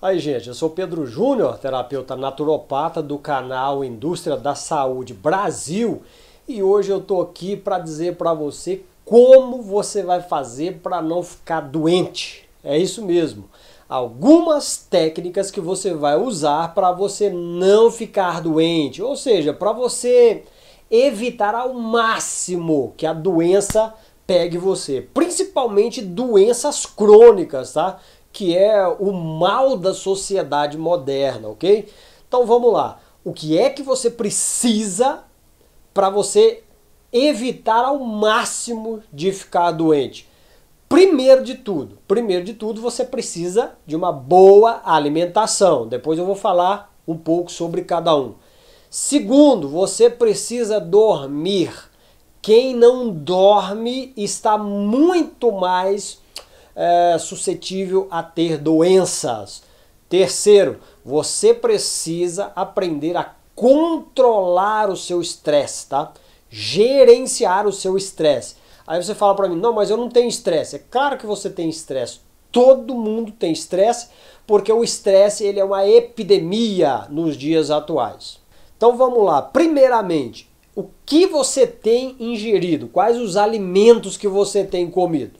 Aí, gente, eu sou Pedro Júnior, terapeuta naturopata do canal Indústria da Saúde Brasil, e hoje eu tô aqui para dizer para você como você vai fazer para não ficar doente. É isso mesmo. Algumas técnicas que você vai usar para você não ficar doente, ou seja, para você evitar ao máximo que a doença pegue você, principalmente doenças crônicas, tá? que é o mal da sociedade moderna, ok? Então vamos lá. O que é que você precisa para você evitar ao máximo de ficar doente? Primeiro de tudo, primeiro de tudo, você precisa de uma boa alimentação. Depois eu vou falar um pouco sobre cada um. Segundo, você precisa dormir. Quem não dorme está muito mais é, suscetível a ter doenças. Terceiro, você precisa aprender a controlar o seu estresse, tá? Gerenciar o seu estresse. Aí você fala para mim, não, mas eu não tenho estresse. É claro que você tem estresse. Todo mundo tem estresse, porque o estresse ele é uma epidemia nos dias atuais. Então vamos lá. Primeiramente, o que você tem ingerido? Quais os alimentos que você tem comido?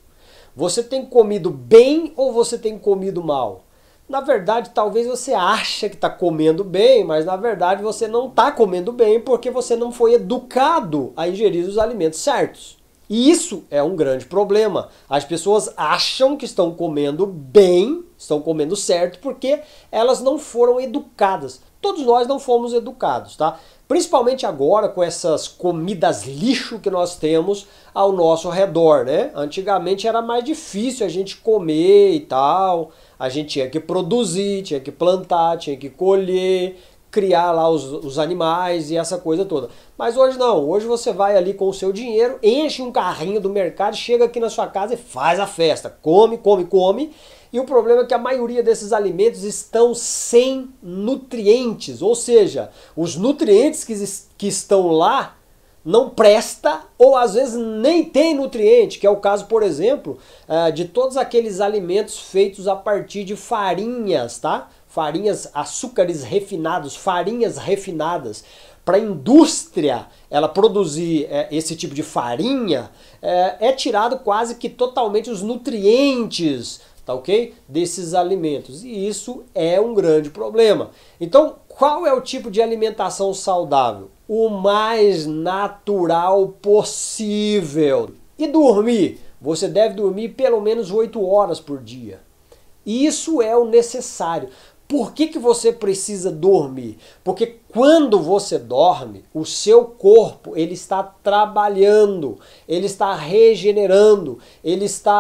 Você tem comido bem ou você tem comido mal? Na verdade, talvez você acha que está comendo bem, mas na verdade você não está comendo bem porque você não foi educado a ingerir os alimentos certos. E isso é um grande problema. As pessoas acham que estão comendo bem, estão comendo certo, porque elas não foram educadas. Todos nós não fomos educados, tá? Principalmente agora com essas comidas lixo que nós temos ao nosso redor, né? Antigamente era mais difícil a gente comer e tal. A gente tinha que produzir, tinha que plantar, tinha que colher, criar lá os, os, animais e essa coisa toda. Mas hoje não, hoje você vai ali com o seu dinheiro, enche um carrinho do mercado, chega aqui na sua casa e faz a festa. Come, come, come. E o problema é que a maioria desses alimentos estão sem nutrientes, ou seja, os nutrientes que, que estão lá não presta ou às vezes nem tem nutriente, que é o caso, por exemplo, eh, de todos aqueles alimentos feitos a partir de farinhas, tá? farinhas, açúcares refinados, farinhas refinadas. Para a indústria ela produzir é, esse tipo de farinha, é, é tirado quase que totalmente os nutrientes, tá ok? Desses alimentos. E isso é um grande problema. Então, qual é o tipo de alimentação saudável? O mais natural possível. E dormir? Você deve dormir pelo menos 8 horas por dia. Isso é o necessário. Por que, que você precisa dormir? Porque quando você dorme, o seu corpo ele está trabalhando, ele está regenerando, ele está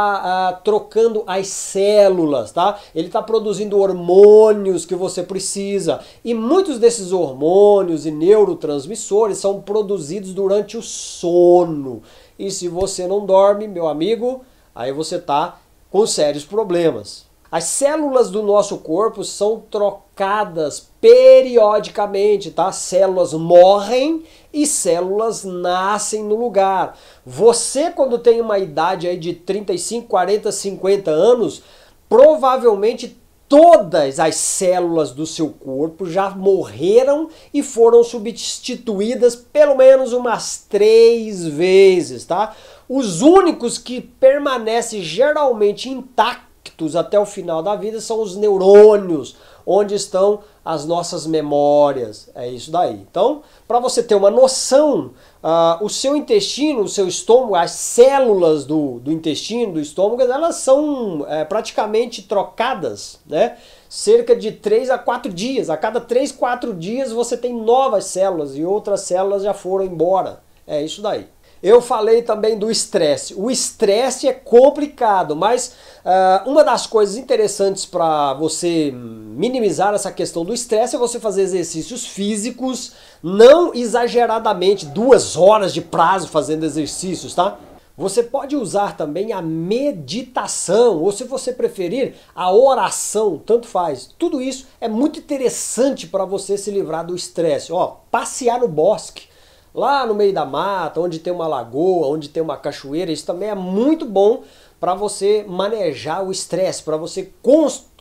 ah, trocando as células, tá? Ele está produzindo hormônios que você precisa e muitos desses hormônios e neurotransmissores são produzidos durante o sono. E se você não dorme, meu amigo, aí você está com sérios problemas. As células do nosso corpo são trocadas periodicamente, tá? Células morrem e células nascem no lugar. Você quando tem uma idade aí de 35, 40, 50 anos, provavelmente todas as células do seu corpo já morreram e foram substituídas pelo menos umas três vezes, tá? Os únicos que permanecem geralmente intactos ictus até o final da vida são os neurônios, onde estão as nossas memórias. É isso daí. Então, para você ter uma noção, uh, o seu intestino, o seu estômago, as células do, do intestino, do estômago, elas são é, praticamente trocadas, né? Cerca de 3 a 4 dias. A cada 3, 4 dias você tem novas células e outras células já foram embora. É isso daí. Eu falei também do estresse. O estresse é complicado, mas uh, uma das coisas interessantes para você minimizar essa questão do estresse é você fazer exercícios físicos, não exageradamente, duas horas de prazo fazendo exercícios, tá? Você pode usar também a meditação, ou se você preferir, a oração, tanto faz. Tudo isso é muito interessante para você se livrar do estresse. Ó, passear no bosque lá no meio da mata, onde tem uma lagoa, onde tem uma cachoeira, isso também é muito bom para você manejar o estresse, para você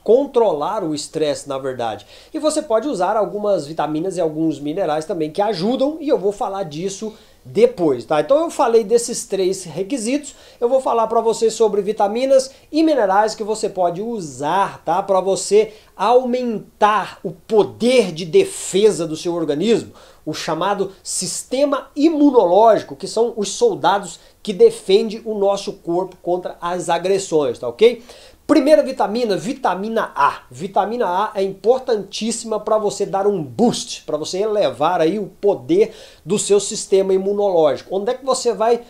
controlar o estresse, na verdade. E você pode usar algumas vitaminas e alguns minerais também que ajudam, e eu vou falar disso depois, tá? Então eu falei desses três requisitos, eu vou falar para você sobre vitaminas e minerais que você pode usar, tá? Para você aumentar o poder de defesa do seu organismo, o chamado sistema imunológico, que são os soldados que defende o nosso corpo contra as agressões, tá OK? Primeira vitamina, vitamina A. Vitamina A é importantíssima para você dar um boost, para você elevar aí o poder do seu sistema imunológico. Onde é que você vai uh,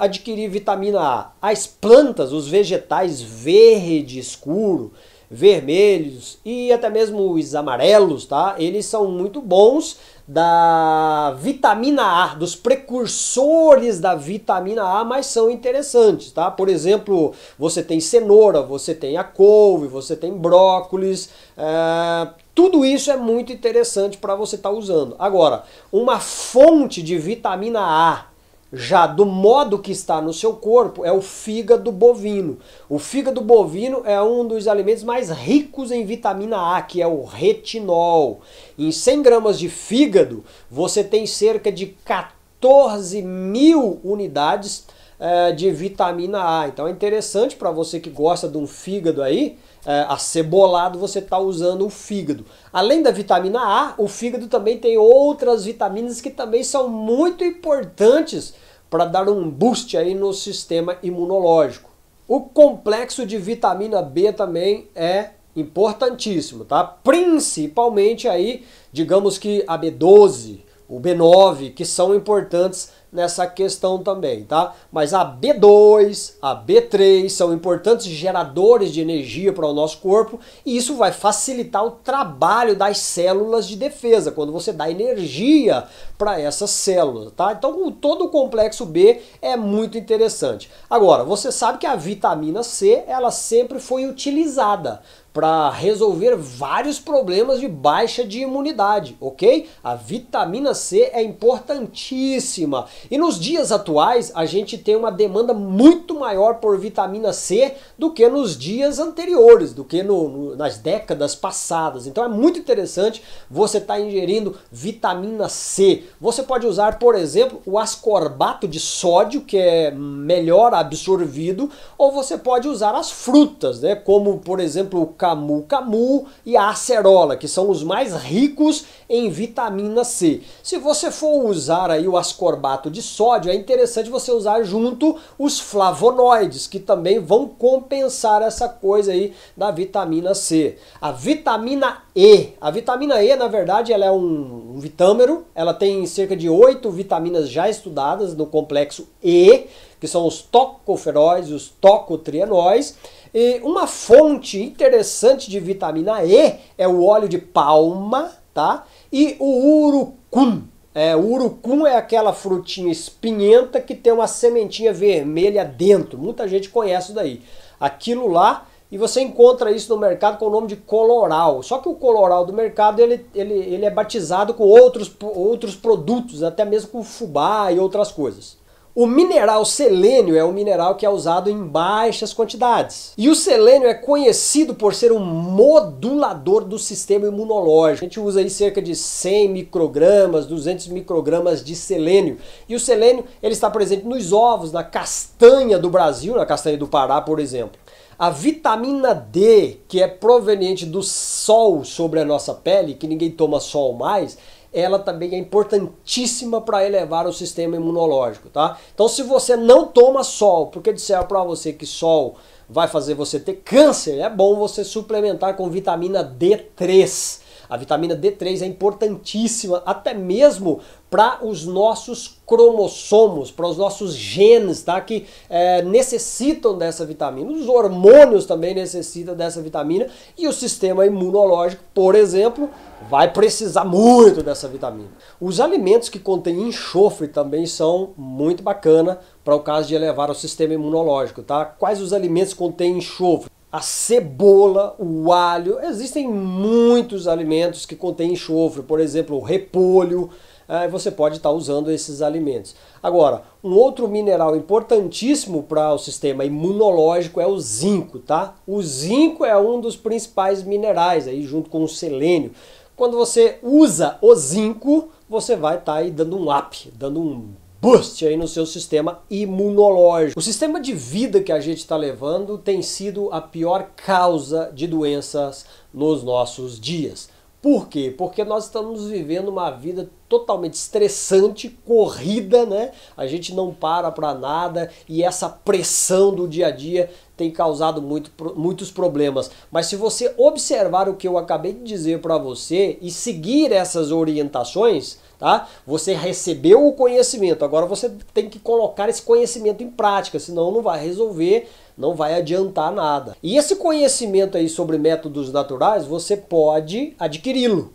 adquirir vitamina A? As plantas, os vegetais verde escuro, vermelhos e até mesmo os amarelos, tá? Eles são muito bons da vitamina A, dos precursores da vitamina A, mas são interessantes, tá? Por exemplo, você tem cenoura, você tem a couve, você tem brócolis, é, tudo isso é muito interessante para você estar tá usando. Agora, uma fonte de vitamina A já do modo que está no seu corpo é o fígado bovino. O fígado bovino é um dos alimentos mais ricos em vitamina A, que é o retinol. Em 100 gramas de fígado, você tem cerca de 14 mil unidades é, de vitamina A. Então é interessante para você que gosta de um fígado aí, é, acebolado, você está usando o fígado. Além da vitamina A, o fígado também tem outras vitaminas que também são muito importantes para dar um boost aí no sistema imunológico. O complexo de vitamina B também é importantíssimo, tá? Principalmente aí, digamos que a B12, o B9, que são importantes nessa questão também, tá? Mas a B2, a B3 são importantes geradores de energia para o nosso corpo e isso vai facilitar o trabalho das células de defesa, quando você dá energia para essas células, tá? Então, todo o complexo B é muito interessante. Agora, você sabe que a vitamina C, ela sempre foi utilizada para resolver vários problemas de baixa de imunidade, ok? A vitamina C é importantíssima. E nos dias atuais, a gente tem uma demanda muito maior por vitamina C do que nos dias anteriores, do que no, no, nas décadas passadas. Então é muito interessante você estar tá ingerindo vitamina C. Você pode usar, por exemplo, o ascorbato de sódio, que é melhor absorvido, ou você pode usar as frutas, né? Como, por exemplo, camu camu e a acerola, que são os mais ricos em vitamina C. Se você for usar aí o ascorbato de sódio, é interessante você usar junto os flavonoides, que também vão compensar essa coisa aí da vitamina C. A vitamina E, a vitamina E, na verdade, ela é um, um vitâmero, ela tem cerca de oito vitaminas já estudadas no complexo E, que são os tocoferóis e os tocotrienóis e uma fonte interessante de vitamina E é o óleo de palma, tá? E o urucum. É, o urucum é aquela frutinha espinhenta que tem uma sementinha vermelha dentro. Muita gente conhece isso daí. Aquilo lá e você encontra isso no mercado com o nome de coloral. Só que o coloral do mercado ele, ele, ele é batizado com outros, outros produtos, até mesmo com fubá e outras coisas. O mineral selênio é um mineral que é usado em baixas quantidades. E o selênio é conhecido por ser um modulador do sistema imunológico. A gente usa aí cerca de 100 microgramas, 200 microgramas de selênio. E o selênio ele está presente nos ovos, na castanha do Brasil, na castanha do Pará, por exemplo. A vitamina D, que é proveniente do sol sobre a nossa pele, que ninguém toma sol mais, ela também é importantíssima para elevar o sistema imunológico, tá? Então se você não toma sol, porque disseram para você que sol vai fazer você ter câncer, é bom você suplementar com vitamina D3 a vitamina D3 é importantíssima até mesmo para os nossos cromossomos, para os nossos genes, tá? Que é, necessitam dessa vitamina. Os hormônios também necessitam dessa vitamina e o sistema imunológico, por exemplo, vai precisar muito dessa vitamina. Os alimentos que contêm enxofre também são muito bacana para o caso de elevar o sistema imunológico, tá? Quais os alimentos que contêm enxofre? a cebola, o alho. Existem muitos alimentos que contêm enxofre, por exemplo, o repolho. Eh, você pode estar tá usando esses alimentos. Agora, um outro mineral importantíssimo para o sistema imunológico é o zinco, tá? O zinco é um dos principais minerais aí junto com o selênio. Quando você usa o zinco, você vai estar tá aí dando um up, dando um boost aí no seu sistema imunológico. O sistema de vida que a gente está levando tem sido a pior causa de doenças nos nossos dias. Por quê? Porque nós estamos vivendo uma vida totalmente estressante, corrida, né? A gente não para para nada e essa pressão do dia a dia tem causado muito, muitos problemas. Mas se você observar o que eu acabei de dizer para você e seguir essas orientações, tá? Você recebeu o conhecimento, agora você tem que colocar esse conhecimento em prática, senão não vai resolver não vai adiantar nada. E esse conhecimento aí sobre métodos naturais, você pode adquiri-lo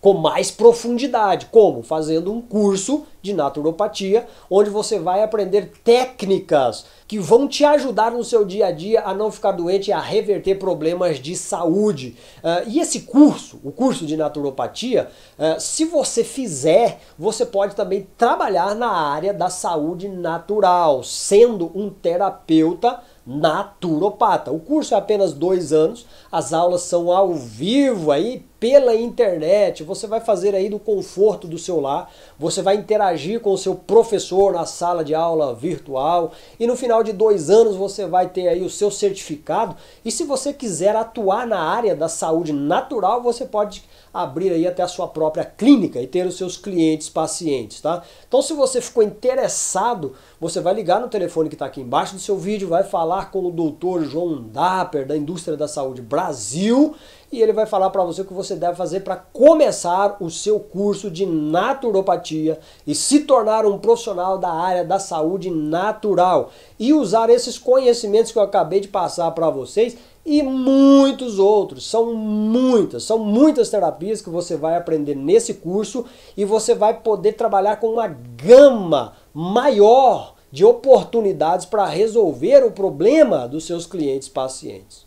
com mais profundidade, como fazendo um curso de naturopatia, onde você vai aprender técnicas que vão te ajudar no seu dia a dia a não ficar doente e a reverter problemas de saúde. Uh, e esse curso, o curso de naturopatia, uh, se você fizer, você pode também trabalhar na área da saúde natural, sendo um terapeuta naturopata. O curso é apenas dois anos, as aulas são ao vivo aí pela internet, você vai fazer aí no conforto do seu lar, você vai interagir com o seu professor na sala de aula virtual e no final de dois anos você vai ter aí o seu certificado e se você quiser atuar na área da saúde natural, você pode abrir aí até a sua própria clínica e ter os seus clientes pacientes, tá? Então se você ficou interessado, você vai ligar no telefone que está aqui embaixo do seu vídeo, vai falar com o doutor João Dapper da Indústria da Saúde Brasil e ele vai falar para você o que você deve fazer para começar o seu curso de naturopatia e se tornar um profissional da área da saúde natural e usar esses conhecimentos que eu acabei de passar para vocês e muitos outros. São muitas, são muitas terapias que você vai aprender nesse curso e você vai poder trabalhar com uma gama maior de oportunidades para resolver o problema dos seus clientes pacientes.